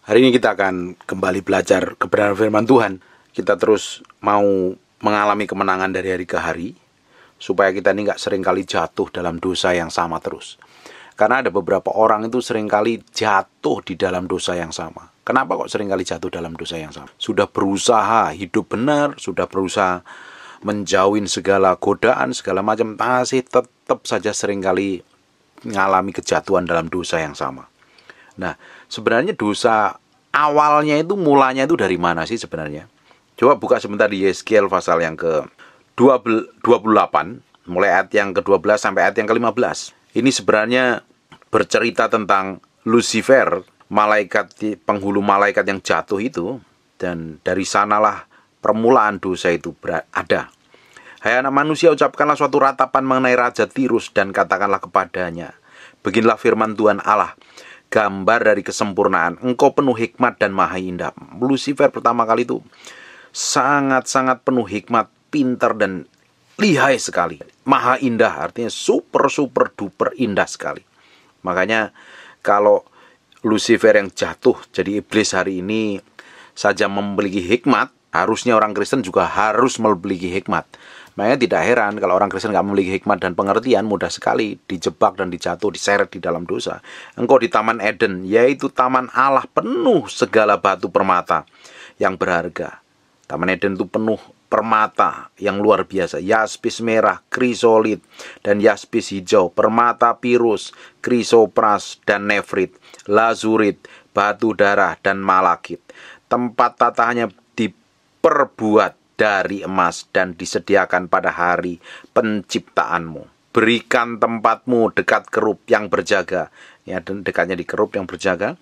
Hari ini kita akan kembali belajar kebenaran firman Tuhan. Kita terus mau mengalami kemenangan dari hari ke hari, supaya kita ini nggak seringkali jatuh dalam dosa yang sama terus. Karena ada beberapa orang itu seringkali jatuh di dalam dosa yang sama. Kenapa kok seringkali jatuh dalam dosa yang sama? Sudah berusaha hidup benar, sudah berusaha menjauhin segala godaan, segala macam, masih tetap saja seringkali mengalami kejatuhan dalam dosa yang sama. Nah, sebenarnya dosa awalnya itu mulanya itu dari mana sih sebenarnya? Coba buka sebentar di Yeskiel pasal yang ke 28 mulai ayat yang ke-12 sampai ayat yang ke-15. Ini sebenarnya bercerita tentang Lucifer, malaikat penghulu malaikat yang jatuh itu dan dari sanalah permulaan dosa itu ada. Hai anak manusia, ucapkanlah suatu ratapan mengenai Raja Tirus dan katakanlah kepadanya, Beginilah firman Tuhan Allah, gambar dari kesempurnaan. Engkau penuh hikmat dan maha indah. Lucifer pertama kali itu sangat-sangat penuh hikmat, pintar dan lihai sekali. Maha indah artinya super super duper indah sekali. Makanya kalau Lucifer yang jatuh jadi iblis hari ini saja memiliki hikmat, harusnya orang Kristen juga harus memiliki hikmat. Makanya tidak heran kalau orang Kristen nggak memiliki hikmat dan pengertian mudah sekali dijebak dan dijatuh, diseret di dalam dosa. Engkau di Taman Eden, yaitu Taman Allah penuh segala batu permata yang berharga. Taman Eden itu penuh permata yang luar biasa, yaspis merah, krisolit, dan yaspis hijau, permata pirus, krisopras, dan nefrit, lazurit, batu darah, dan malakit. Tempat tatahannya diperbuat dari emas dan disediakan pada hari penciptaanmu. Berikan tempatmu dekat kerub yang berjaga. Ya, dan dekatnya di kerub yang berjaga.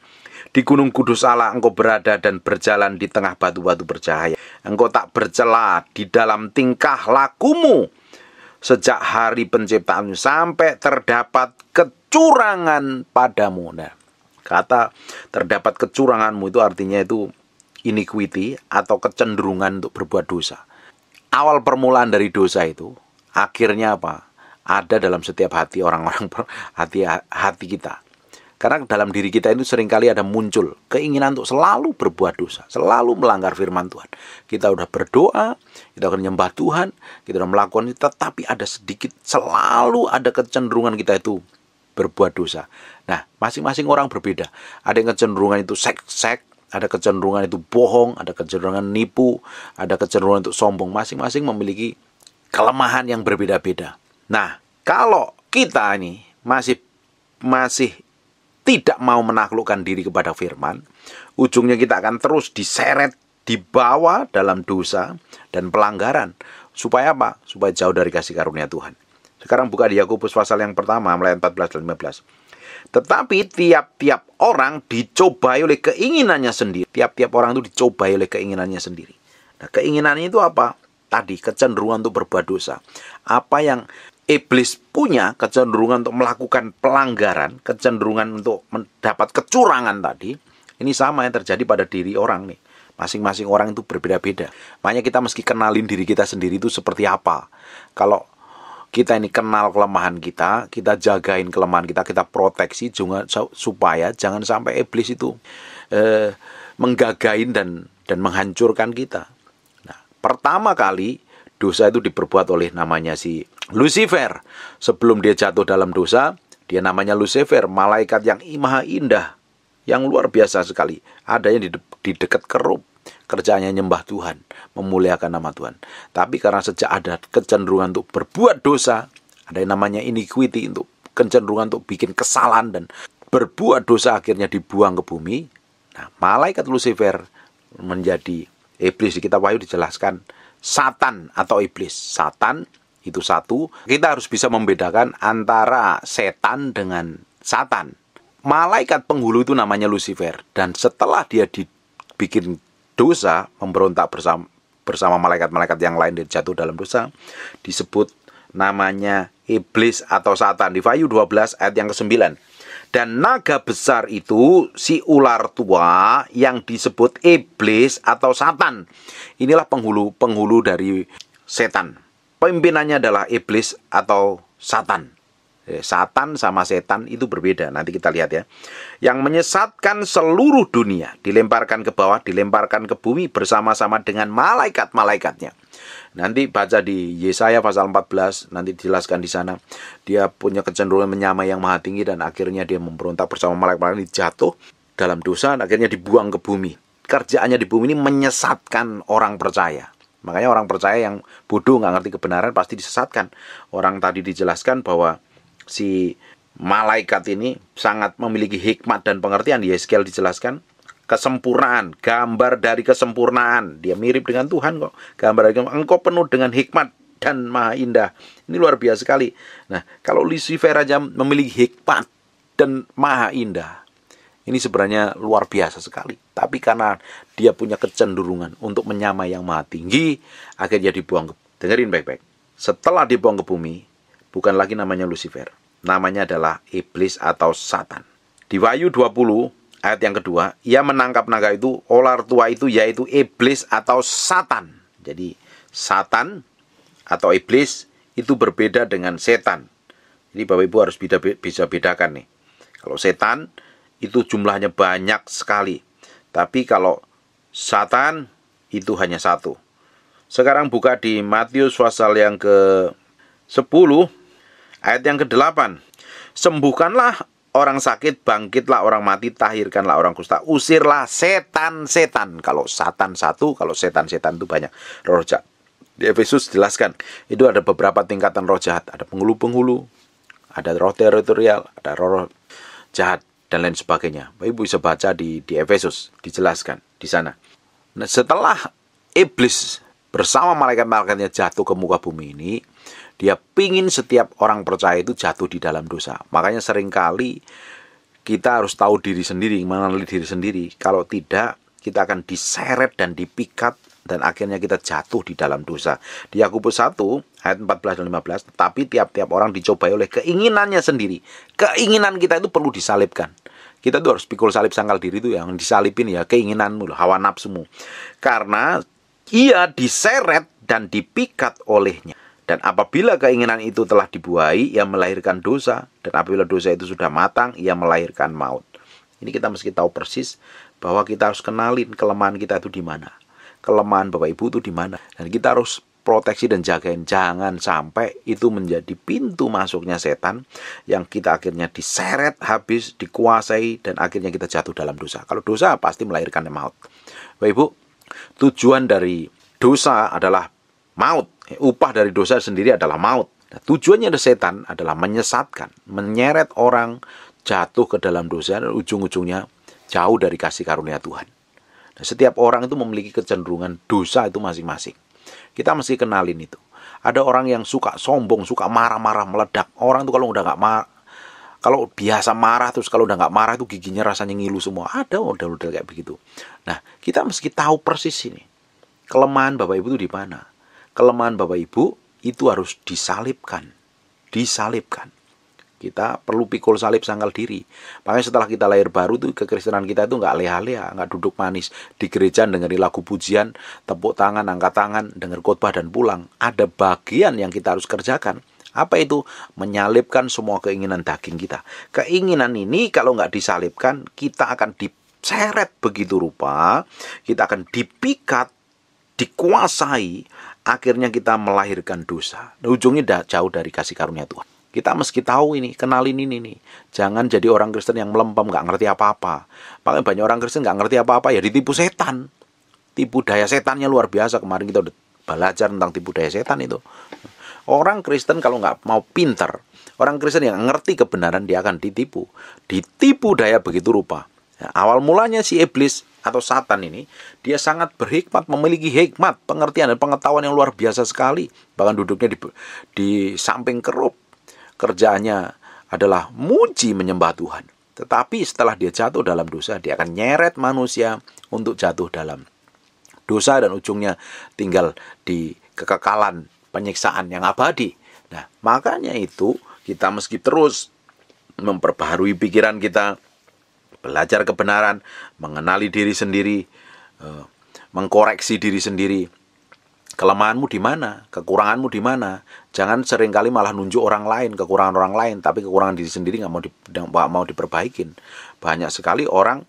Di gunung kudus Allah engkau berada dan berjalan di tengah batu-batu bercahaya. Engkau tak bercela di dalam tingkah lakumu. Sejak hari penciptaanmu sampai terdapat kecurangan padamu. Nah, kata terdapat kecuranganmu itu artinya itu iniquity atau kecenderungan untuk berbuat dosa. Awal permulaan dari dosa itu akhirnya apa? Ada dalam setiap hati orang-orang hati hati kita. Karena dalam diri kita itu seringkali ada muncul keinginan untuk selalu berbuat dosa, selalu melanggar firman Tuhan. Kita sudah berdoa, kita akan menyembah Tuhan, kita udah melakukan itu, tetapi ada sedikit selalu ada kecenderungan kita itu berbuat dosa. Nah, masing-masing orang berbeda. Ada yang kecenderungan itu seks-seks ada kecenderungan itu bohong, ada kecenderungan nipu, ada kecenderungan untuk sombong. Masing-masing memiliki kelemahan yang berbeda-beda. Nah, kalau kita ini masih masih tidak mau menaklukkan diri kepada firman, ujungnya kita akan terus diseret, dibawa dalam dosa dan pelanggaran. Supaya apa? Supaya jauh dari kasih karunia Tuhan. Sekarang buka di Yakobus pasal yang pertama, mulai 14 dan 15. Tetapi tiap-tiap orang dicobai oleh keinginannya sendiri. Tiap-tiap orang itu dicobai oleh keinginannya sendiri. Nah, keinginannya itu apa? Tadi kecenderungan untuk berbuat dosa. Apa yang iblis punya kecenderungan untuk melakukan pelanggaran, kecenderungan untuk mendapat kecurangan tadi, ini sama yang terjadi pada diri orang nih. Masing-masing orang itu berbeda-beda. Makanya kita meski kenalin diri kita sendiri itu seperti apa. Kalau kita ini kenal kelemahan kita, kita jagain kelemahan kita, kita proteksi juga supaya jangan sampai iblis itu eh, menggagain dan dan menghancurkan kita. Nah, pertama kali dosa itu diperbuat oleh namanya si Lucifer. Sebelum dia jatuh dalam dosa, dia namanya Lucifer, malaikat yang maha indah, yang luar biasa sekali. Adanya di, di dekat kerup kerjanya nyembah Tuhan, memuliakan nama Tuhan. Tapi karena sejak ada kecenderungan untuk berbuat dosa, ada yang namanya iniquity untuk kecenderungan untuk bikin kesalahan dan berbuat dosa akhirnya dibuang ke bumi. Nah, malaikat Lucifer menjadi iblis di kitab Wahyu dijelaskan Satan atau iblis. Satan itu satu. Kita harus bisa membedakan antara setan dengan Satan malaikat penghulu itu namanya Lucifer dan setelah dia dibikin dosa, memberontak bersama bersama malaikat-malaikat yang lain dan jatuh dalam dosa disebut namanya iblis atau satan di Wahyu 12 ayat yang ke-9. Dan naga besar itu si ular tua yang disebut iblis atau satan. Inilah penghulu penghulu dari setan. Pemimpinannya adalah iblis atau satan. Eh, Satan sama setan itu berbeda. Nanti kita lihat ya. Yang menyesatkan seluruh dunia, dilemparkan ke bawah, dilemparkan ke bumi bersama-sama dengan malaikat-malaikatnya. Nanti baca di Yesaya pasal 14, nanti dijelaskan di sana. Dia punya kecenderungan menyamai yang maha tinggi dan akhirnya dia memberontak bersama malaikat-malaikat jatuh dalam dosa dan akhirnya dibuang ke bumi. Kerjaannya di bumi ini menyesatkan orang percaya. Makanya orang percaya yang bodoh nggak ngerti kebenaran pasti disesatkan. Orang tadi dijelaskan bahwa si malaikat ini sangat memiliki hikmat dan pengertian di sekali dijelaskan kesempurnaan, gambar dari kesempurnaan. Dia mirip dengan Tuhan kok. Gambar dari engkau penuh dengan hikmat dan maha indah. Ini luar biasa sekali. Nah, kalau Lucifer aja memiliki hikmat dan maha indah. Ini sebenarnya luar biasa sekali. Tapi karena dia punya kecenderungan untuk menyamai yang maha tinggi, akhirnya dibuang ke Dengerin baik-baik. Setelah dibuang ke bumi, bukan lagi namanya Lucifer. Namanya adalah iblis atau satan. Di Wahyu 20 ayat yang kedua, ia menangkap naga itu, olar tua itu yaitu iblis atau satan. Jadi satan atau iblis itu berbeda dengan setan. Jadi Bapak Ibu harus beda, bisa bedakan nih. Kalau setan itu jumlahnya banyak sekali. Tapi kalau satan itu hanya satu. Sekarang buka di Matius pasal yang ke 10 Ayat yang kedelapan, Sembuhkanlah orang sakit, bangkitlah orang mati, tahirkanlah orang kusta, usirlah setan-setan. Kalau satan satu, kalau setan-setan itu banyak. Roh jahat. Di Efesus jelaskan, itu ada beberapa tingkatan roh jahat. Ada penghulu-penghulu, ada roh teritorial, ada roh, -roh jahat, dan lain sebagainya. Bapak Ibu bisa baca di, di Efesus, dijelaskan di sana. Nah, setelah iblis bersama malaikat-malaikatnya jatuh ke muka bumi ini, dia pingin setiap orang percaya itu jatuh di dalam dosa. Makanya seringkali kita harus tahu diri sendiri, mengenali diri sendiri. Kalau tidak, kita akan diseret dan dipikat dan akhirnya kita jatuh di dalam dosa. Di Yakobus 1 ayat 14 dan 15, tetapi tiap-tiap orang dicobai oleh keinginannya sendiri. Keinginan kita itu perlu disalibkan. Kita tuh harus pikul salib sangkal diri itu yang disalipin ya keinginanmu, hawa nafsumu. Karena ia diseret dan dipikat olehnya. Dan apabila keinginan itu telah dibuahi, ia melahirkan dosa. Dan apabila dosa itu sudah matang, ia melahirkan maut. Ini kita mesti tahu persis bahwa kita harus kenalin kelemahan kita itu di mana. Kelemahan Bapak Ibu itu di mana. Dan kita harus proteksi dan jagain jangan sampai itu menjadi pintu masuknya setan yang kita akhirnya diseret habis dikuasai dan akhirnya kita jatuh dalam dosa kalau dosa pasti melahirkan maut Bapak Ibu tujuan dari dosa adalah maut upah dari dosa sendiri adalah maut. Nah, tujuannya dari setan adalah menyesatkan, menyeret orang jatuh ke dalam dosa dan ujung-ujungnya jauh dari kasih karunia Tuhan. Nah, setiap orang itu memiliki kecenderungan dosa itu masing-masing. Kita mesti kenalin itu. Ada orang yang suka sombong, suka marah-marah, meledak. Orang itu kalau udah nggak marah, kalau biasa marah terus kalau udah nggak marah itu giginya rasanya ngilu semua. Ada model-model kayak begitu. Nah, kita mesti tahu persis ini. Kelemahan Bapak Ibu itu di mana? kelemahan Bapak Ibu itu harus disalibkan. Disalibkan. Kita perlu pikul salib sangkal diri. Makanya setelah kita lahir baru tuh kekristenan kita itu nggak leha-leha, nggak duduk manis di gereja dengerin lagu pujian, tepuk tangan, angkat tangan, denger khotbah dan pulang. Ada bagian yang kita harus kerjakan. Apa itu? Menyalipkan semua keinginan daging kita. Keinginan ini kalau nggak disalipkan, kita akan diseret begitu rupa, kita akan dipikat, dikuasai akhirnya kita melahirkan dosa. Nah, ujungnya jauh dari kasih karunia Tuhan. Kita meski tahu ini, kenalin ini nih. Jangan jadi orang Kristen yang melempem, gak ngerti apa-apa. Paling banyak orang Kristen gak ngerti apa-apa, ya ditipu setan. Tipu daya setannya luar biasa. Kemarin kita udah belajar tentang tipu daya setan itu. Orang Kristen kalau gak mau pinter, orang Kristen yang ngerti kebenaran dia akan ditipu. Ditipu daya begitu rupa. Ya, awal mulanya si iblis atau satan ini, dia sangat berhikmat, memiliki hikmat, pengertian dan pengetahuan yang luar biasa sekali. Bahkan duduknya di, di samping kerup. kerjanya adalah muji menyembah Tuhan. Tetapi setelah dia jatuh dalam dosa, dia akan nyeret manusia untuk jatuh dalam dosa dan ujungnya tinggal di kekekalan penyiksaan yang abadi. Nah, makanya itu kita meski terus memperbaharui pikiran kita, belajar kebenaran, mengenali diri sendiri, eh, mengkoreksi diri sendiri. Kelemahanmu di mana? Kekuranganmu di mana? Jangan seringkali malah nunjuk orang lain, kekurangan orang lain, tapi kekurangan diri sendiri nggak mau di, gak mau diperbaikin. Banyak sekali orang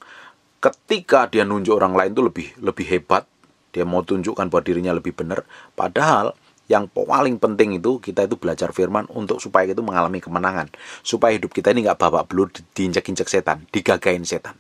ketika dia nunjuk orang lain itu lebih lebih hebat, dia mau tunjukkan bahwa dirinya lebih benar, padahal yang paling penting itu kita itu belajar firman untuk supaya itu mengalami kemenangan supaya hidup kita ini nggak babak belur diinjak-injak setan digagain setan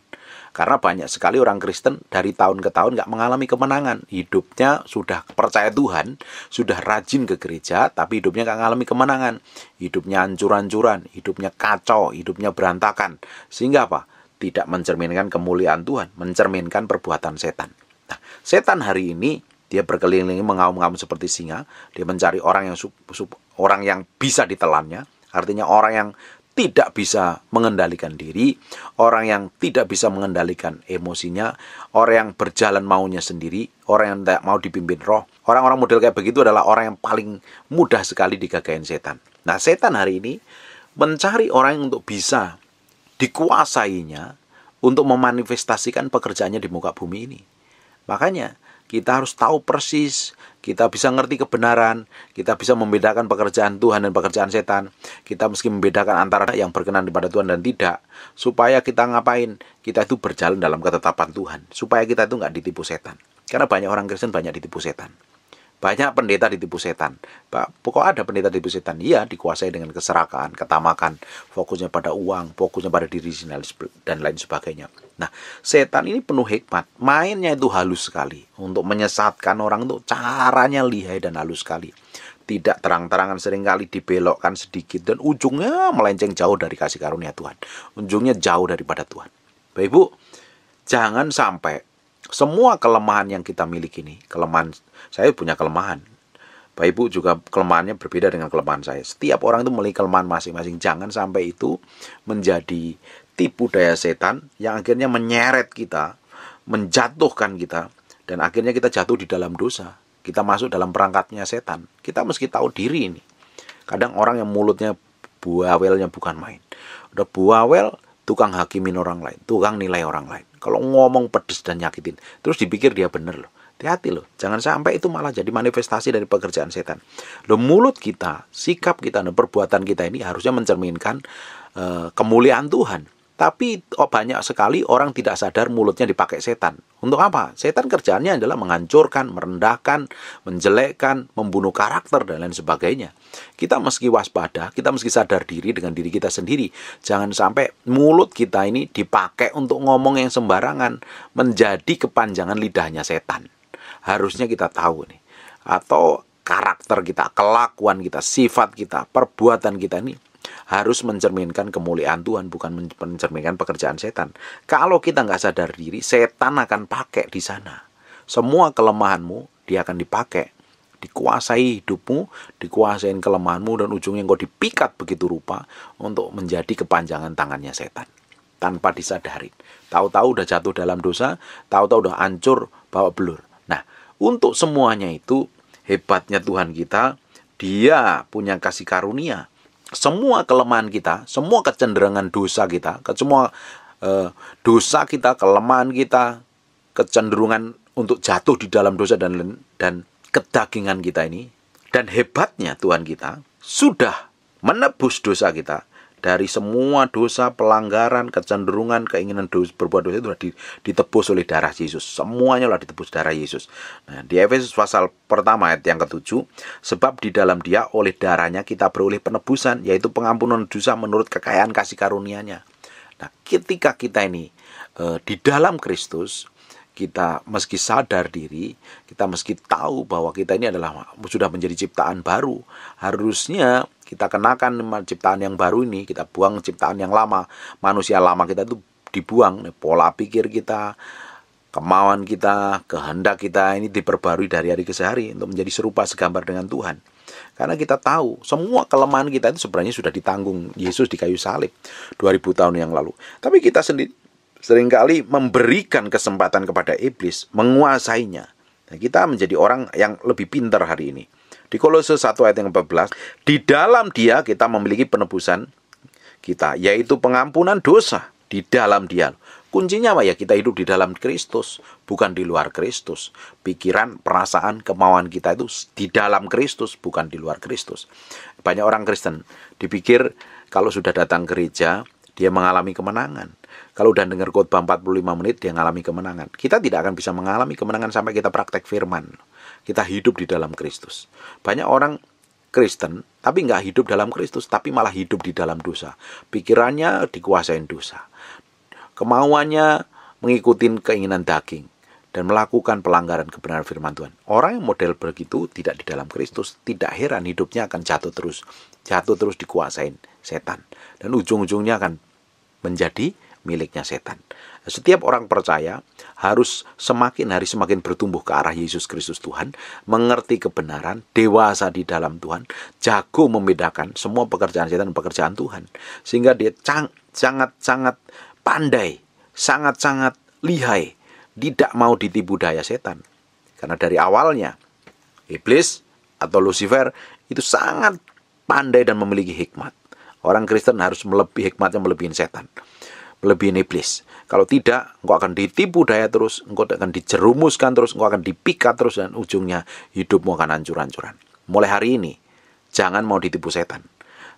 karena banyak sekali orang Kristen dari tahun ke tahun nggak mengalami kemenangan hidupnya sudah percaya Tuhan sudah rajin ke gereja tapi hidupnya nggak mengalami kemenangan hidupnya hancur-hancuran hidupnya kacau hidupnya berantakan sehingga apa tidak mencerminkan kemuliaan Tuhan mencerminkan perbuatan setan nah, setan hari ini dia berkeliling mengaum-ngaum seperti singa. Dia mencari orang yang sub, sub, orang yang bisa ditelannya. Artinya orang yang tidak bisa mengendalikan diri, orang yang tidak bisa mengendalikan emosinya, orang yang berjalan maunya sendiri, orang yang tidak mau dipimpin roh. Orang-orang model kayak begitu adalah orang yang paling mudah sekali digagain setan. Nah, setan hari ini mencari orang yang untuk bisa dikuasainya untuk memanifestasikan pekerjaannya di muka bumi ini. Makanya, kita harus tahu persis, kita bisa ngerti kebenaran, kita bisa membedakan pekerjaan Tuhan dan pekerjaan setan. Kita mesti membedakan antara yang berkenan kepada Tuhan dan tidak, supaya kita ngapain? Kita itu berjalan dalam ketetapan Tuhan, supaya kita itu nggak ditipu setan. Karena banyak orang Kristen banyak ditipu setan. Banyak pendeta ditipu setan. Pak, pokok ada pendeta ditipu setan. Iya, dikuasai dengan keserakaan, ketamakan, fokusnya pada uang, fokusnya pada diri sendiri dan lain sebagainya. Nah, setan ini penuh hikmat. Mainnya itu halus sekali. Untuk menyesatkan orang itu caranya lihai dan halus sekali. Tidak terang-terangan seringkali dibelokkan sedikit. Dan ujungnya melenceng jauh dari kasih karunia Tuhan. Ujungnya jauh daripada Tuhan. Bapak Ibu, jangan sampai semua kelemahan yang kita miliki ini. Kelemahan, saya punya kelemahan. Bapak Ibu juga kelemahannya berbeda dengan kelemahan saya. Setiap orang itu memiliki kelemahan masing-masing. Jangan sampai itu menjadi tipu daya setan yang akhirnya menyeret kita, menjatuhkan kita, dan akhirnya kita jatuh di dalam dosa. Kita masuk dalam perangkatnya setan. Kita meski tahu diri ini. Kadang orang yang mulutnya buawelnya bukan main. Udah buawel, tukang hakimin orang lain, tukang nilai orang lain. Kalau ngomong pedes dan nyakitin, terus dipikir dia bener loh. Hati-hati loh, jangan sampai itu malah jadi manifestasi dari pekerjaan setan. Lo mulut kita, sikap kita, dan perbuatan kita ini harusnya mencerminkan uh, kemuliaan Tuhan tapi oh, banyak sekali orang tidak sadar mulutnya dipakai setan. Untuk apa? Setan kerjaannya adalah menghancurkan, merendahkan, menjelekkan, membunuh karakter dan lain sebagainya. Kita meski waspada, kita meski sadar diri dengan diri kita sendiri, jangan sampai mulut kita ini dipakai untuk ngomong yang sembarangan, menjadi kepanjangan lidahnya setan. Harusnya kita tahu nih. Atau karakter kita, kelakuan kita, sifat kita, perbuatan kita ini harus mencerminkan kemuliaan Tuhan bukan mencerminkan pekerjaan setan. Kalau kita nggak sadar diri, setan akan pakai di sana. Semua kelemahanmu dia akan dipakai, dikuasai hidupmu, dikuasain kelemahanmu dan ujungnya kau dipikat begitu rupa untuk menjadi kepanjangan tangannya setan tanpa disadari. Tahu-tahu udah jatuh dalam dosa, tahu-tahu udah hancur bawa belur. Nah, untuk semuanya itu hebatnya Tuhan kita, dia punya kasih karunia semua kelemahan kita, semua kecenderungan dosa kita, ke semua eh, dosa kita, kelemahan kita, kecenderungan untuk jatuh di dalam dosa dan dan kedagingan kita ini dan hebatnya Tuhan kita sudah menebus dosa kita dari semua dosa, pelanggaran, kecenderungan, keinginan dosa, berbuat dosa itu sudah ditebus oleh darah Yesus. Semuanya sudah ditebus darah Yesus. Nah, di Efesus pasal pertama ayat yang ketujuh, sebab di dalam dia oleh darahnya kita beroleh penebusan, yaitu pengampunan dosa menurut kekayaan kasih karunia-Nya. Nah, ketika kita ini e, di dalam Kristus, kita meski sadar diri, kita meski tahu bahwa kita ini adalah sudah menjadi ciptaan baru, harusnya kita kenakan ciptaan yang baru ini kita buang ciptaan yang lama manusia lama kita itu dibuang pola pikir kita kemauan kita kehendak kita ini diperbarui dari hari ke hari untuk menjadi serupa segambar dengan Tuhan karena kita tahu semua kelemahan kita itu sebenarnya sudah ditanggung Yesus di kayu salib 2000 tahun yang lalu. Tapi kita sendiri seringkali memberikan kesempatan kepada iblis menguasainya. Nah, kita menjadi orang yang lebih pintar hari ini. Di Kolose 1 ayat yang 14, di dalam dia kita memiliki penebusan kita, yaitu pengampunan dosa di dalam dia. Kuncinya apa ya? Kita hidup di dalam Kristus, bukan di luar Kristus. Pikiran, perasaan, kemauan kita itu di dalam Kristus, bukan di luar Kristus. Banyak orang Kristen dipikir kalau sudah datang gereja, dia mengalami kemenangan. Kalau udah dengar khotbah 45 menit, dia mengalami kemenangan. Kita tidak akan bisa mengalami kemenangan sampai kita praktek firman. Kita hidup di dalam Kristus. Banyak orang Kristen tapi nggak hidup dalam Kristus, tapi malah hidup di dalam dosa. Pikirannya dikuasain dosa. Kemauannya mengikuti keinginan daging dan melakukan pelanggaran kebenaran firman Tuhan. Orang yang model begitu tidak di dalam Kristus, tidak heran hidupnya akan jatuh terus, jatuh terus dikuasain setan dan ujung-ujungnya akan menjadi miliknya setan. Setiap orang percaya harus semakin hari semakin bertumbuh ke arah Yesus Kristus Tuhan, mengerti kebenaran, dewasa di dalam Tuhan, jago membedakan semua pekerjaan setan dan pekerjaan Tuhan. Sehingga dia sangat-sangat pandai, sangat-sangat lihai, tidak mau ditipu daya setan. Karena dari awalnya, Iblis atau Lucifer itu sangat pandai dan memiliki hikmat. Orang Kristen harus melebihi hikmatnya melebihi setan lebih iblis. Kalau tidak, engkau akan ditipu daya terus, engkau akan dijerumuskan terus, engkau akan dipikat terus, dan ujungnya hidupmu akan hancur-hancuran. Mulai hari ini, jangan mau ditipu setan.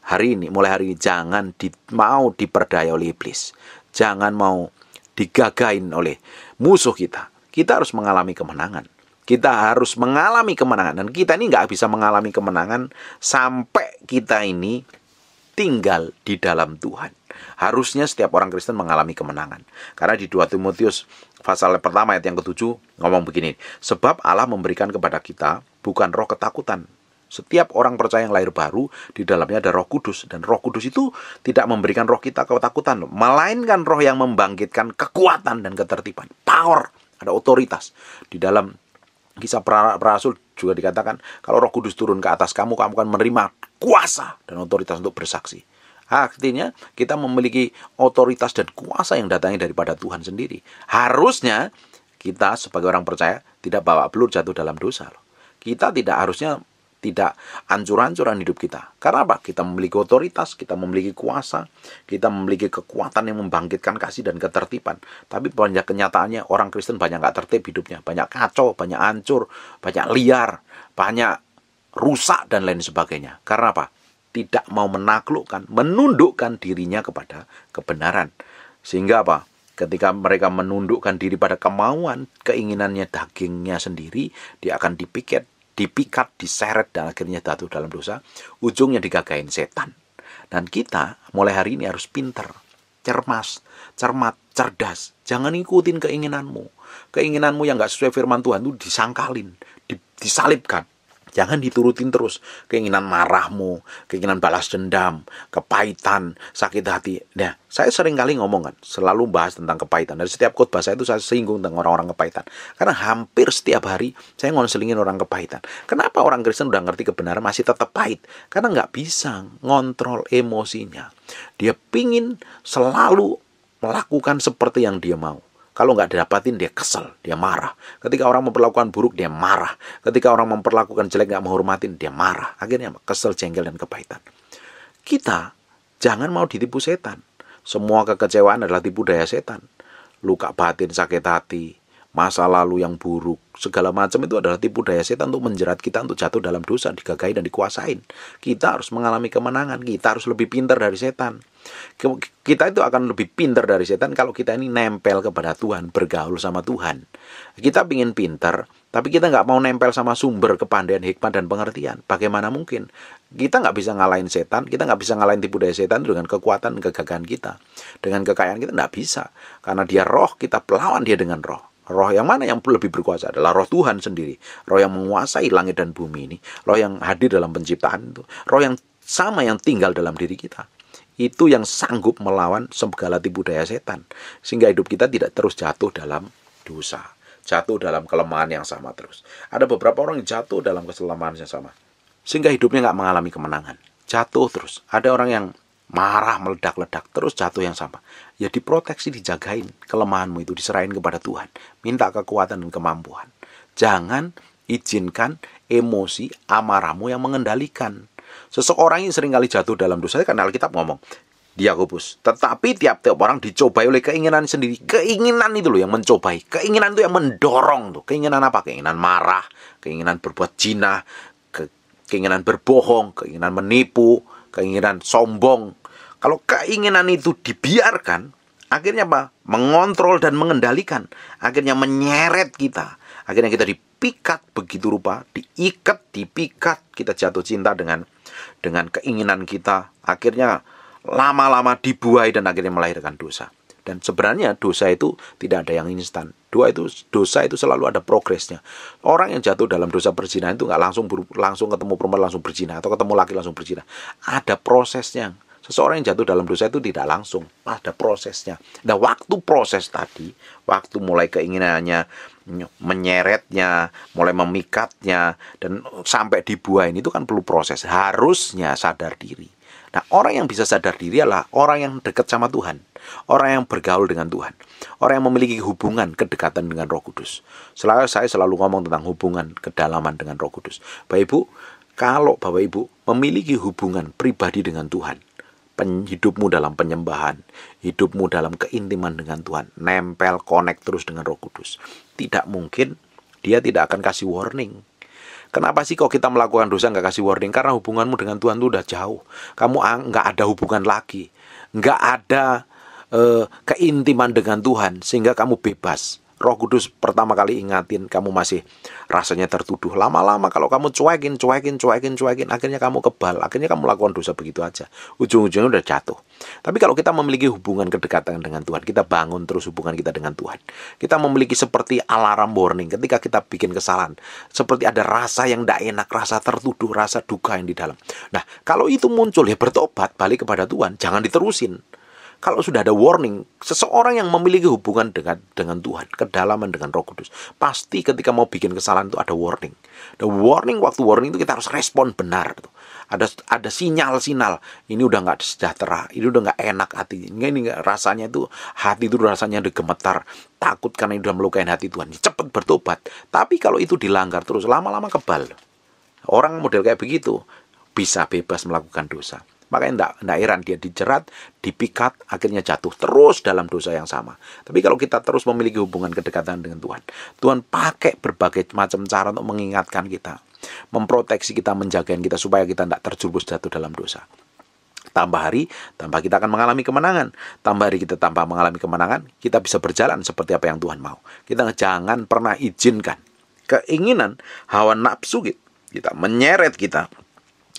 Hari ini, mulai hari ini, jangan di, mau diperdaya oleh iblis. Jangan mau digagain oleh musuh kita. Kita harus mengalami kemenangan. Kita harus mengalami kemenangan. Dan kita ini nggak bisa mengalami kemenangan sampai kita ini tinggal di dalam Tuhan. Harusnya setiap orang Kristen mengalami kemenangan. Karena di 2 Timotius pasal pertama ayat yang ketujuh ngomong begini, sebab Allah memberikan kepada kita bukan roh ketakutan, setiap orang percaya yang lahir baru di dalamnya ada Roh Kudus dan Roh Kudus itu tidak memberikan roh kita ketakutan, melainkan roh yang membangkitkan kekuatan dan ketertiban. Power, ada otoritas. Di dalam kisah para rasul juga dikatakan kalau Roh Kudus turun ke atas kamu, kamu akan menerima kuasa dan otoritas untuk bersaksi. Artinya kita memiliki otoritas dan kuasa yang datangnya daripada Tuhan sendiri. Harusnya kita sebagai orang percaya tidak bawa pelur jatuh dalam dosa. Loh. Kita tidak harusnya tidak ancur-ancuran hidup kita. Karena apa? Kita memiliki otoritas, kita memiliki kuasa, kita memiliki kekuatan yang membangkitkan kasih dan ketertiban. Tapi banyak kenyataannya orang Kristen banyak nggak tertib hidupnya, banyak kacau, banyak ancur, banyak liar, banyak rusak dan lain sebagainya. Karena apa? tidak mau menaklukkan, menundukkan dirinya kepada kebenaran. Sehingga apa? Ketika mereka menundukkan diri pada kemauan, keinginannya dagingnya sendiri, dia akan dipikat, dipikat, diseret, dan akhirnya jatuh dalam dosa. Ujungnya digagain setan. Dan kita mulai hari ini harus pinter, cermas, cermat, cerdas. Jangan ikutin keinginanmu. Keinginanmu yang gak sesuai firman Tuhan itu disangkalin, disalibkan. Jangan diturutin terus keinginan marahmu, keinginan balas dendam, kepahitan, sakit hati. Nah, saya sering kali ngomong kan, selalu bahas tentang kepahitan. Dari setiap khotbah saya itu saya singgung tentang orang-orang kepahitan. Karena hampir setiap hari saya ngonselingin orang kepahitan. Kenapa orang Kristen udah ngerti kebenaran masih tetap pahit? Karena nggak bisa ngontrol emosinya. Dia pingin selalu melakukan seperti yang dia mau. Kalau nggak dapatin dia kesel, dia marah. Ketika orang memperlakukan buruk dia marah. Ketika orang memperlakukan jelek nggak menghormatin dia marah. Akhirnya kesel, jengkel dan kepahitan. Kita jangan mau ditipu setan. Semua kekecewaan adalah tipu daya setan. Luka batin, sakit hati, masa lalu yang buruk, segala macam itu adalah tipu daya setan untuk menjerat kita untuk jatuh dalam dosa, digagai dan dikuasain. Kita harus mengalami kemenangan, kita harus lebih pintar dari setan. Kita itu akan lebih pintar dari setan kalau kita ini nempel kepada Tuhan, bergaul sama Tuhan. Kita ingin pintar, tapi kita nggak mau nempel sama sumber kepandaian, hikmat, dan pengertian. Bagaimana mungkin? Kita nggak bisa ngalahin setan, kita nggak bisa ngalahin tipu daya setan dengan kekuatan dan kegagahan kita. Dengan kekayaan kita nggak bisa. Karena dia roh, kita pelawan dia dengan roh. Roh yang mana yang lebih berkuasa adalah roh Tuhan sendiri. Roh yang menguasai langit dan bumi ini. Roh yang hadir dalam penciptaan itu. Roh yang sama yang tinggal dalam diri kita. Itu yang sanggup melawan segala tipu daya setan. Sehingga hidup kita tidak terus jatuh dalam dosa. Jatuh dalam kelemahan yang sama terus. Ada beberapa orang yang jatuh dalam keselamahan yang sama. Sehingga hidupnya nggak mengalami kemenangan. Jatuh terus. Ada orang yang marah meledak-ledak terus jatuh yang sama ya diproteksi, dijagain kelemahanmu itu diserahin kepada Tuhan. Minta kekuatan dan kemampuan. Jangan izinkan emosi amarahmu yang mengendalikan. Seseorang yang seringkali jatuh dalam dosa karena Alkitab ngomong Dia kubus. Tetapi tiap-tiap orang dicobai oleh keinginan sendiri. Keinginan itu loh yang mencobai. Keinginan itu yang mendorong tuh. Keinginan apa? Keinginan marah, keinginan berbuat jinah, keinginan berbohong, keinginan menipu, keinginan sombong, kalau keinginan itu dibiarkan, akhirnya apa? Mengontrol dan mengendalikan. Akhirnya menyeret kita. Akhirnya kita dipikat begitu rupa, diikat, dipikat. Kita jatuh cinta dengan dengan keinginan kita. Akhirnya lama-lama dibuai dan akhirnya melahirkan dosa. Dan sebenarnya dosa itu tidak ada yang instan. Dua itu dosa itu selalu ada progresnya. Orang yang jatuh dalam dosa berzina itu nggak langsung langsung ketemu perempuan langsung berzina atau ketemu laki langsung berzina. Ada prosesnya Seseorang yang jatuh dalam dosa itu tidak langsung, ada prosesnya. Nah, waktu proses tadi, waktu mulai keinginannya menyeretnya, mulai memikatnya dan sampai dibuahin itu kan perlu proses. Harusnya sadar diri. Nah, orang yang bisa sadar diri adalah orang yang dekat sama Tuhan, orang yang bergaul dengan Tuhan, orang yang memiliki hubungan kedekatan dengan Roh Kudus. Selalu saya selalu ngomong tentang hubungan kedalaman dengan Roh Kudus. Bapak Ibu, kalau Bapak Ibu memiliki hubungan pribadi dengan Tuhan, pen, hidupmu dalam penyembahan, hidupmu dalam keintiman dengan Tuhan, nempel, connect terus dengan Roh Kudus. Tidak mungkin dia tidak akan kasih warning. Kenapa sih kok kita melakukan dosa nggak kasih warning? Karena hubunganmu dengan Tuhan tuh udah jauh. Kamu nggak ada hubungan lagi, nggak ada uh, keintiman dengan Tuhan sehingga kamu bebas. Roh Kudus pertama kali ingatin kamu masih rasanya tertuduh lama-lama kalau kamu cuekin cuekin cuekin cuekin akhirnya kamu kebal akhirnya kamu lakukan dosa begitu aja ujung-ujungnya udah jatuh tapi kalau kita memiliki hubungan kedekatan dengan Tuhan kita bangun terus hubungan kita dengan Tuhan kita memiliki seperti alarm warning ketika kita bikin kesalahan seperti ada rasa yang tidak enak rasa tertuduh rasa duka yang di dalam nah kalau itu muncul ya bertobat balik kepada Tuhan jangan diterusin kalau sudah ada warning, seseorang yang memiliki hubungan dengan dengan Tuhan, kedalaman dengan Roh Kudus, pasti ketika mau bikin kesalahan itu ada warning. The warning waktu warning itu kita harus respon benar. Tuh. Ada ada sinyal-sinyal. Ini udah nggak sejahtera, ini udah nggak enak hati. Ini, gak, rasanya itu hati itu rasanya gemetar takut karena ini udah melukai hati Tuhan. Cepat bertobat. Tapi kalau itu dilanggar terus lama-lama kebal. Orang model kayak begitu bisa bebas melakukan dosa. Makanya enggak, enggak heran dia dijerat, dipikat, akhirnya jatuh terus dalam dosa yang sama. Tapi kalau kita terus memiliki hubungan kedekatan dengan Tuhan, Tuhan pakai berbagai macam cara untuk mengingatkan kita, memproteksi kita, menjaga kita supaya kita tidak terjerumus jatuh dalam dosa. Tambah hari, tambah kita akan mengalami kemenangan. Tambah hari kita tambah mengalami kemenangan, kita bisa berjalan seperti apa yang Tuhan mau. Kita jangan pernah izinkan keinginan hawa nafsu kita menyeret kita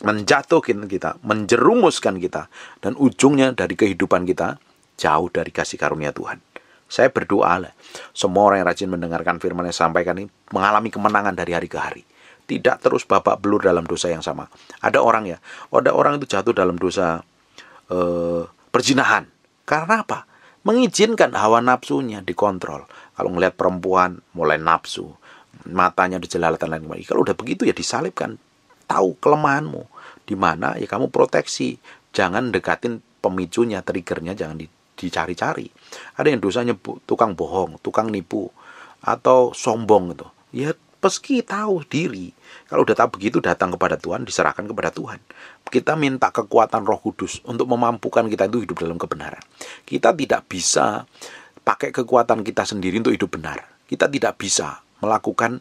menjatuhkan kita, menjerumuskan kita, dan ujungnya dari kehidupan kita jauh dari kasih karunia Tuhan. Saya berdoa lah, semua orang yang rajin mendengarkan firman yang sampaikan ini mengalami kemenangan dari hari ke hari. Tidak terus babak belur dalam dosa yang sama. Ada orang ya, ada orang itu jatuh dalam dosa eh, perzinahan. Karena apa? Mengizinkan hawa nafsunya dikontrol. Kalau ngelihat perempuan mulai nafsu, matanya dijelalatan jelalatan lain. Kalau udah begitu ya disalibkan, tahu kelemahanmu di mana ya kamu proteksi jangan dekatin pemicunya triggernya jangan dicari-cari ada yang dosanya tukang bohong tukang nipu atau sombong gitu ya meski tahu diri kalau udah tahu begitu datang kepada Tuhan diserahkan kepada Tuhan kita minta kekuatan Roh Kudus untuk memampukan kita itu hidup dalam kebenaran kita tidak bisa pakai kekuatan kita sendiri untuk hidup benar kita tidak bisa melakukan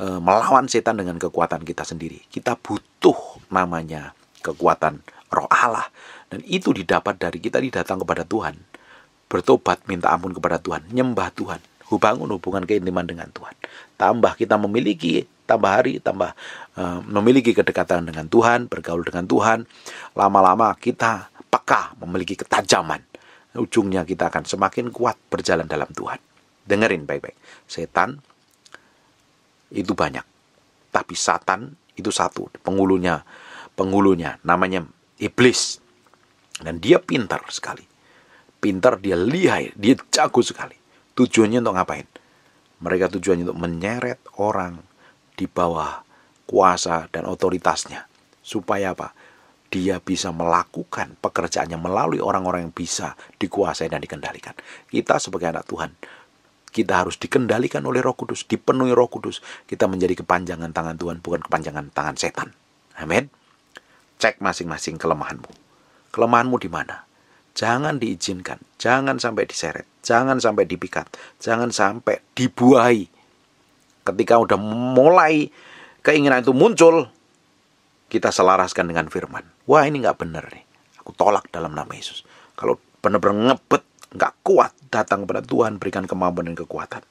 Eh, melawan setan dengan kekuatan kita sendiri. Kita butuh namanya kekuatan roh Allah. Dan itu didapat dari kita didatang kepada Tuhan. Bertobat, minta ampun kepada Tuhan. Nyembah Tuhan. Bangun hubungan keintiman dengan Tuhan. Tambah kita memiliki, tambah hari, tambah e, memiliki kedekatan dengan Tuhan, bergaul dengan Tuhan. Lama-lama kita peka memiliki ketajaman. Ujungnya kita akan semakin kuat berjalan dalam Tuhan. Dengerin baik-baik. Setan itu banyak. Tapi satan itu satu, penghulunya, penghulunya namanya iblis. Dan dia pintar sekali. Pintar, dia lihai, dia jago sekali. Tujuannya untuk ngapain? Mereka tujuannya untuk menyeret orang di bawah kuasa dan otoritasnya. Supaya apa? Dia bisa melakukan pekerjaannya melalui orang-orang yang bisa dikuasai dan dikendalikan. Kita sebagai anak Tuhan kita harus dikendalikan oleh Roh Kudus, dipenuhi Roh Kudus. Kita menjadi kepanjangan tangan Tuhan, bukan kepanjangan tangan setan. Amin. Cek masing-masing kelemahanmu. Kelemahanmu di mana? Jangan diizinkan, jangan sampai diseret, jangan sampai dipikat, jangan sampai dibuahi. Ketika udah mulai keinginan itu muncul, kita selaraskan dengan firman. Wah ini nggak benar nih. Aku tolak dalam nama Yesus. Kalau benar-benar ngebet nggak kuat datang kepada Tuhan berikan kemampuan dan kekuatan.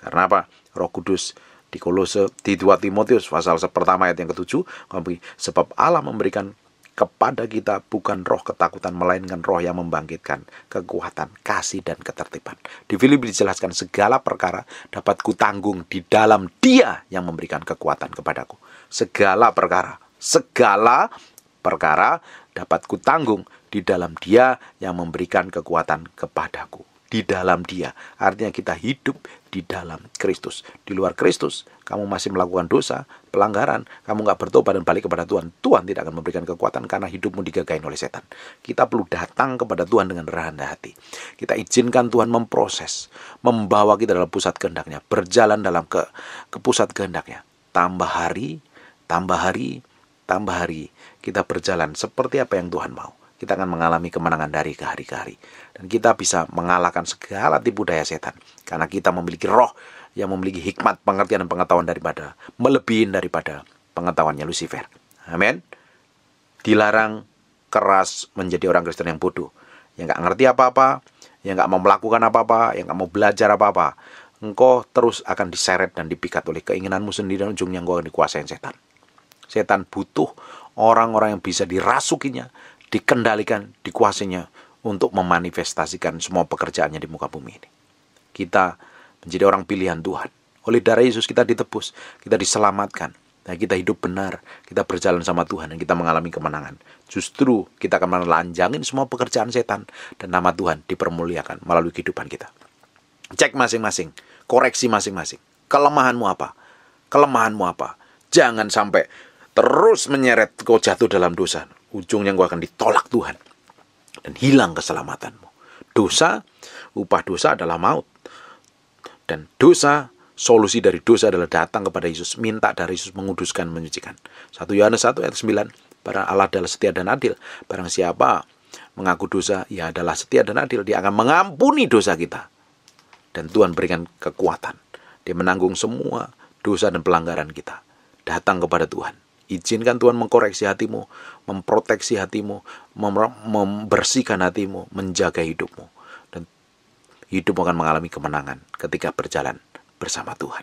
Karena apa? Roh Kudus di Kolose di dua Timotius pasal pertama ayat yang ketujuh sebab Allah memberikan kepada kita bukan roh ketakutan melainkan roh yang membangkitkan kekuatan, kasih dan ketertiban. Di Filipi dijelaskan segala perkara dapat kutanggung di dalam Dia yang memberikan kekuatan kepadaku. Segala perkara, segala perkara dapat kutanggung di dalam Dia yang memberikan kekuatan kepadaku. Di dalam Dia, artinya kita hidup di dalam Kristus. Di luar Kristus, kamu masih melakukan dosa, pelanggaran, kamu nggak bertobat dan balik kepada Tuhan. Tuhan tidak akan memberikan kekuatan karena hidupmu digagain oleh setan. Kita perlu datang kepada Tuhan dengan rendah hati. Kita izinkan Tuhan memproses, membawa kita dalam pusat kehendaknya, berjalan dalam ke, ke pusat kehendaknya. Tambah hari, tambah hari, tambah hari, kita berjalan seperti apa yang Tuhan mau kita akan mengalami kemenangan dari ke hari ke hari. Dan kita bisa mengalahkan segala tipu daya setan. Karena kita memiliki roh yang memiliki hikmat, pengertian, dan pengetahuan daripada, melebihi daripada pengetahuannya Lucifer. Amin. Dilarang keras menjadi orang Kristen yang bodoh. Yang gak ngerti apa-apa, yang gak mau melakukan apa-apa, yang gak mau belajar apa-apa. Engkau terus akan diseret dan dipikat oleh keinginanmu sendiri dan ujungnya engkau akan dikuasai setan. Setan butuh orang-orang yang bisa dirasukinya, dikendalikan dikuasinya untuk memanifestasikan semua pekerjaannya di muka bumi ini. Kita menjadi orang pilihan Tuhan. Oleh darah Yesus kita ditebus, kita diselamatkan. Nah, kita hidup benar, kita berjalan sama Tuhan dan kita mengalami kemenangan. Justru kita akan melanjangin semua pekerjaan setan dan nama Tuhan dipermuliakan melalui kehidupan kita. Cek masing-masing, koreksi masing-masing. Kelemahanmu apa? Kelemahanmu apa? Jangan sampai terus menyeret kau jatuh dalam dosa ujungnya engkau akan ditolak Tuhan dan hilang keselamatanmu. Dosa, upah dosa adalah maut. Dan dosa, solusi dari dosa adalah datang kepada Yesus, minta dari Yesus menguduskan, menyucikan. 1 Yohanes 1 ayat 9, barang Allah adalah setia dan adil. Barang siapa mengaku dosa, ya adalah setia dan adil. Dia akan mengampuni dosa kita. Dan Tuhan berikan kekuatan. Dia menanggung semua dosa dan pelanggaran kita. Datang kepada Tuhan. Izinkan Tuhan mengkoreksi hatimu, memproteksi hatimu, mem- membersihkan hatimu, menjaga hidupmu. Dan hidup akan mengalami kemenangan ketika berjalan bersama Tuhan.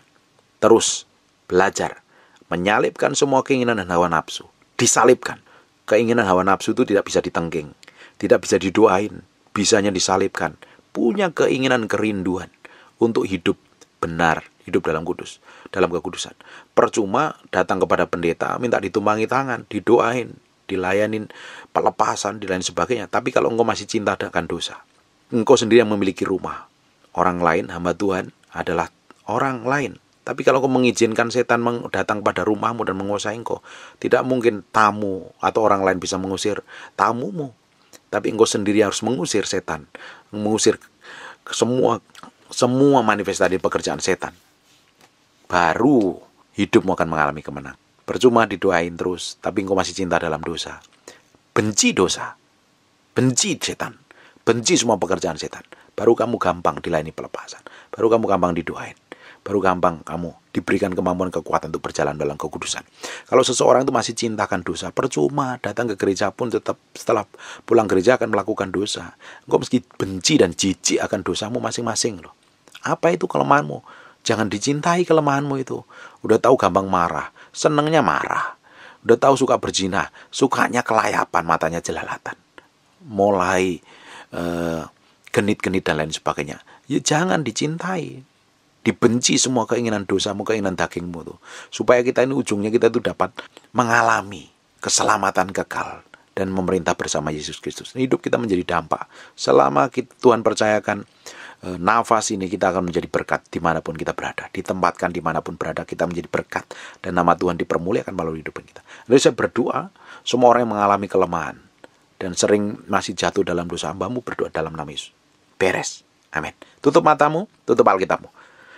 Terus belajar menyalipkan semua keinginan dan hawa nafsu. disalipkan. Keinginan hawa nafsu itu tidak bisa ditengking, tidak bisa didoain, bisanya disalipkan. Punya keinginan kerinduan untuk hidup benar, hidup dalam kudus dalam kekudusan. Percuma datang kepada pendeta, minta ditumbangi tangan, didoain, dilayanin pelepasan, dilayanin sebagainya. Tapi kalau engkau masih cinta akan dosa, engkau sendiri yang memiliki rumah. Orang lain, hamba Tuhan, adalah orang lain. Tapi kalau engkau mengizinkan setan datang pada rumahmu dan menguasai engkau, tidak mungkin tamu atau orang lain bisa mengusir tamumu. Tapi engkau sendiri harus mengusir setan, mengusir semua semua manifestasi pekerjaan setan baru hidupmu akan mengalami kemenang. Percuma didoain terus, tapi engkau masih cinta dalam dosa. Benci dosa. Benci setan. Benci semua pekerjaan setan. Baru kamu gampang dilayani pelepasan. Baru kamu gampang didoain. Baru gampang kamu diberikan kemampuan kekuatan untuk berjalan dalam kekudusan. Kalau seseorang itu masih cintakan dosa, percuma datang ke gereja pun tetap setelah pulang gereja akan melakukan dosa. Engkau meski benci dan jijik akan dosamu masing-masing loh. Apa itu kelemahanmu? Jangan dicintai kelemahanmu itu. Udah tahu gampang marah, senengnya marah. Udah tahu suka berzina, sukanya kelayapan, matanya jelalatan. Mulai eh, genit-genit uh, dan lain sebagainya. Ya jangan dicintai. Dibenci semua keinginan dosamu, keinginan dagingmu tuh. Supaya kita ini ujungnya kita tuh dapat mengalami keselamatan kekal dan memerintah bersama Yesus Kristus. Hidup kita menjadi dampak. Selama Tuhan percayakan Eh, nafas ini kita akan menjadi berkat dimanapun kita berada. Ditempatkan dimanapun berada kita menjadi berkat. Dan nama Tuhan dipermuliakan melalui hidup kita. Lalu saya berdoa, semua orang yang mengalami kelemahan dan sering masih jatuh dalam dosa hambamu berdoa dalam nama Yesus. Beres. Amin. Tutup matamu, tutup Alkitabmu.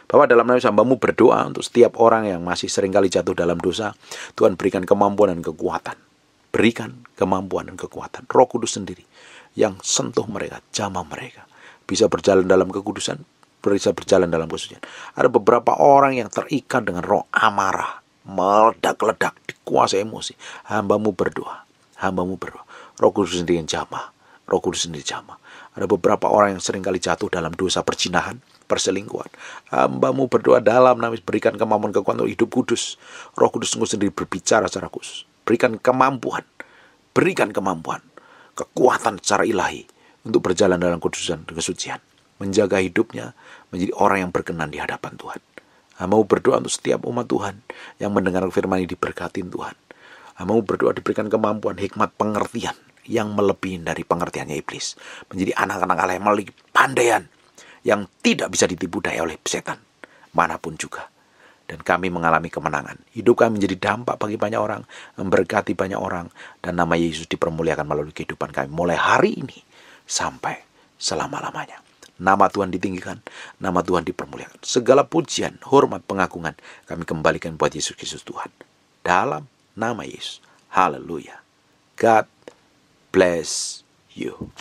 Bahwa dalam nama sambamu berdoa untuk setiap orang yang masih seringkali jatuh dalam dosa, Tuhan berikan kemampuan dan kekuatan. Berikan kemampuan dan kekuatan. Roh Kudus sendiri yang sentuh mereka, jamah mereka bisa berjalan dalam kekudusan, bisa berjalan dalam kesucian. Ada beberapa orang yang terikat dengan roh amarah, meledak-ledak, dikuasai emosi. Hambamu berdoa, hambamu berdoa. Roh Kudus sendiri yang jamah, Roh Kudus sendiri jamah. Ada beberapa orang yang seringkali jatuh dalam dosa perjinahan, perselingkuhan. Hambamu berdoa dalam nama berikan kemampuan kekuatan untuk hidup kudus. Roh Kudus sungguh sendiri berbicara secara khusus. Berikan kemampuan. Berikan kemampuan. Kekuatan secara ilahi untuk berjalan dalam dan kesucian, menjaga hidupnya menjadi orang yang berkenan di hadapan Tuhan. Ah, mau berdoa untuk setiap umat Tuhan yang mendengar firman ini diberkatin Tuhan. Ah, mau berdoa diberikan kemampuan, hikmat, pengertian yang melebihi dari pengertiannya iblis. Menjadi anak-anak Allah yang memiliki pandaian yang tidak bisa ditipu daya oleh setan manapun juga. Dan kami mengalami kemenangan. Hidup kami menjadi dampak bagi banyak orang, memberkati banyak orang, dan nama Yesus dipermuliakan melalui kehidupan kami. Mulai hari ini, sampai selama-lamanya. Nama Tuhan ditinggikan, nama Tuhan dipermuliakan. Segala pujian, hormat, pengagungan kami kembalikan buat Yesus Kristus Tuhan. Dalam nama Yesus. Haleluya. God bless you.